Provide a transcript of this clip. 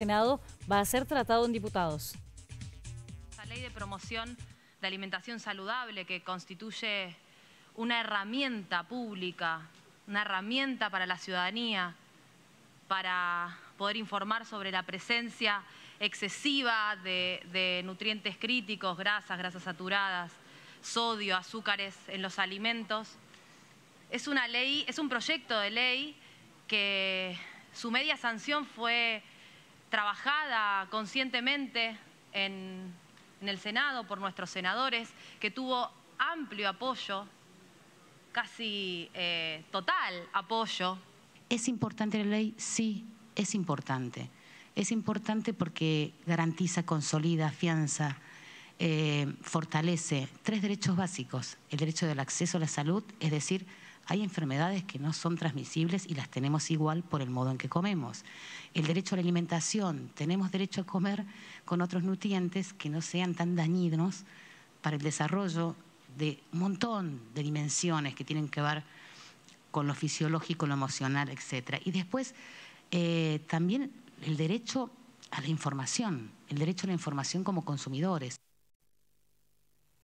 Senado va a ser tratado en diputados. La ley de promoción de alimentación saludable que constituye una herramienta pública, una herramienta para la ciudadanía, para poder informar sobre la presencia excesiva de, de nutrientes críticos, grasas, grasas saturadas, sodio, azúcares en los alimentos. Es una ley, es un proyecto de ley que su media sanción fue trabajada conscientemente en, el Senado por nuestros senadores, que tuvo amplio apoyo, casi eh, total apoyo. ¿Es importante la ley? Sí, es importante. Es importante porque garantiza, consolida, afianza, eh, fortalece tres derechos básicos. El derecho del acceso a la salud, es decir, hay enfermedades que no son transmisibles y las tenemos igual por el modo en que comemos. El derecho a la alimentación, tenemos derecho a comer con otros nutrientes que no sean tan dañinos para el desarrollo de un montón de dimensiones que tienen que ver con lo fisiológico, lo emocional, etc. Y después eh, también el derecho a la información, el derecho a la información como consumidores.